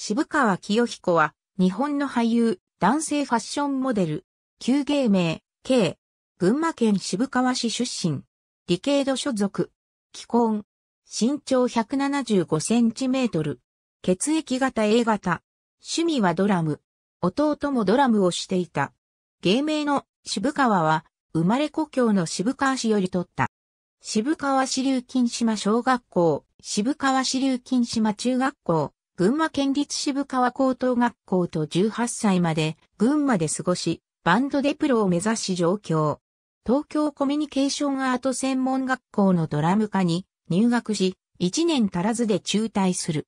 渋川清彦は、日本の俳優、男性ファッションモデル、旧芸名、K、群馬県渋川市出身、理系度所属、既婚、身長175センチメートル、血液型 A 型、趣味はドラム、弟もドラムをしていた。芸名の渋川は、生まれ故郷の渋川市より取った。渋川市流金島小学校、渋川市流金島中学校、群馬県立渋川高等学校と18歳まで群馬で過ごし、バンドでプロを目指し上京。東京コミュニケーションアート専門学校のドラム科に入学し、1年足らずで中退する。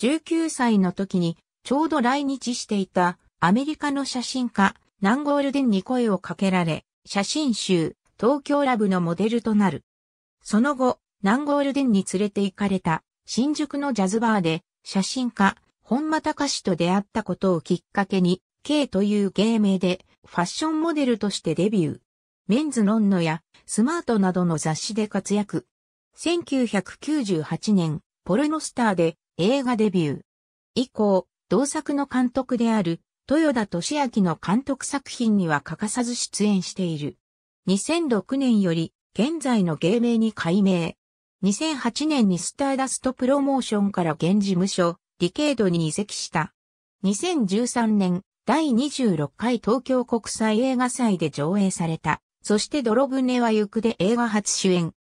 19歳の時にちょうど来日していたアメリカの写真家、ナンゴールデンに声をかけられ、写真集、東京ラブのモデルとなる。その後、ナンゴールデンに連れて行かれた新宿のジャズバーで写真家、本間隆史と出会ったことをきっかけに、K という芸名でファッションモデルとしてデビュー。メンズロンノやスマートなどの雑誌で活躍。1998年、ポルノスターで映画デビュー。以降、同作の監督である豊田俊明の監督作品には欠かさず出演している。2006年より現在の芸名に改名。2008年にスターダストプロモーションから現事務所、ディケードに移籍した。2013年、第26回東京国際映画祭で上映された。そして泥船は行くで映画初主演。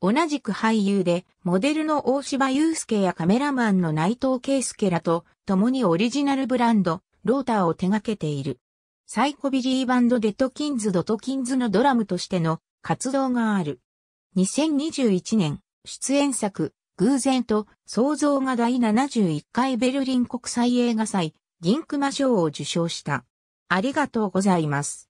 同じく俳優で、モデルの大柴祐介やカメラマンの内藤圭介らと、共にオリジナルブランド、ローターを手掛けている。サイコビリーバンドデトキンズドトキンズのドラムとしての活動がある。2021年、出演作、偶然と想像が第71回ベルリン国際映画祭、銀熊賞を受賞した。ありがとうございます。